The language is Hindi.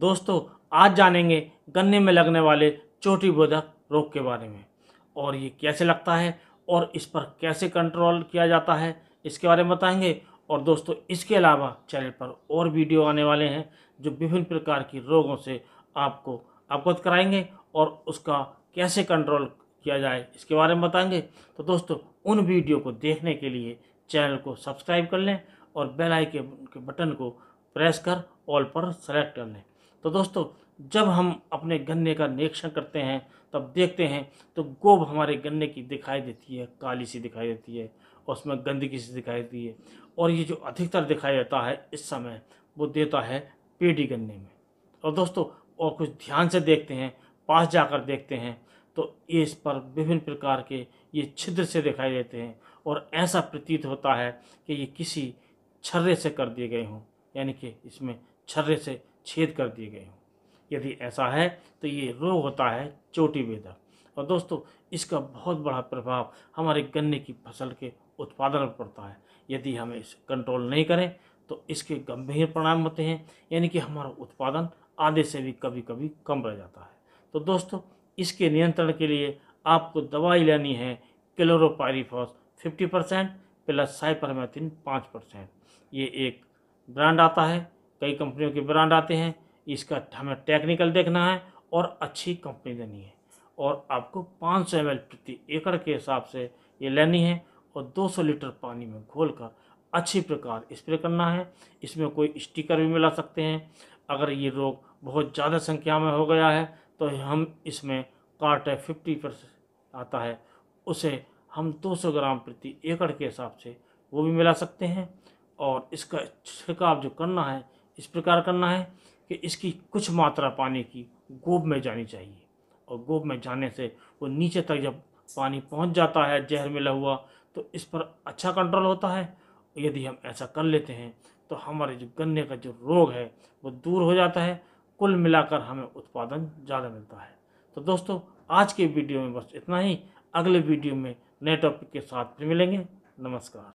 दोस्तों आज जानेंगे गन्ने में लगने वाले चोटी बोधक रोग के बारे में और ये कैसे लगता है और इस पर कैसे कंट्रोल किया जाता है इसके बारे में बताएंगे और दोस्तों इसके अलावा चैनल पर और वीडियो आने वाले हैं जो विभिन्न प्रकार की रोगों से आपको अवगत कराएंगे और उसका कैसे कंट्रोल किया जाए इसके बारे में बताएंगे तो दोस्तों उन वीडियो को देखने के लिए चैनल को सब्सक्राइब कर लें और बेल आइकन के बटन को प्रेस कर ऑल पर सेलेक्ट कर लें तो दोस्तों जब हम अपने गन्ने का निरीक्षण करते हैं तब देखते हैं तो गोब हमारे गन्ने की दिखाई देती है काली सी दिखाई देती है और उसमें गंदगी सी दिखाई देती है और ये जो अधिकतर दिखाई देता है इस समय वो देता है पेडी गन्ने में और दोस्तों और कुछ ध्यान से देखते हैं पास जाकर देखते हैं तो ये इस पर विभिन्न प्रकार के ये छिद्र से दिखाई देते हैं और ऐसा प्रतीत होता है कि ये किसी छर्रे से कर दिए गए हों यानी कि इसमें छर्रे से छेद कर दिए गए हों यदि ऐसा है तो ये रोग होता है चोटी वेदा और दोस्तों इसका बहुत बड़ा प्रभाव हमारे गन्ने की फसल के उत्पादन पर पड़ता है यदि हम इस कंट्रोल नहीं करें तो इसके गंभीर परिणाम होते हैं यानी कि हमारा उत्पादन आधे से भी कभी कभी कम रह जाता है तो दोस्तों इसके नियंत्रण के लिए आपको दवाई लेनी है chlorpyrifos fifty percent plus cypermethrin पाँच परसेंट ये एक ब्रांड आता है कई कंपनियों के ब्रांड आते हैं इसका हमें टेक्निकल देखना है और अच्छी कंपनी लेनी है और आपको 500 सौ प्रति एकड़ के हिसाब से ये लेनी है और 200 लीटर पानी में घोलकर अच्छी प्रकार स्प्रे करना है इसमें कोई स्टिकर भी मिला सकते हैं अगर ये रोग बहुत ज़्यादा संख्या में हो गया है तो हम इसमें कार्ट है फिफ्टी परसेंट आता है उसे हम 200 ग्राम प्रति एकड़ के हिसाब से वो भी मिला सकते हैं और इसका छिड़काव जो करना है इस प्रकार करना है कि इसकी कुछ मात्रा पानी की गोब में जानी चाहिए और गोब में जाने से वो नीचे तक जब पानी पहुंच जाता है जहर मिला हुआ तो इस पर अच्छा कंट्रोल होता है यदि हम ऐसा कर लेते हैं तो हमारे जो गन्ने का जो रोग है वो दूर हो जाता है कुल मिलाकर हमें उत्पादन ज़्यादा मिलता है तो दोस्तों आज के वीडियो में बस इतना ही अगले वीडियो में नए टॉपिक के साथ फिर मिलेंगे नमस्कार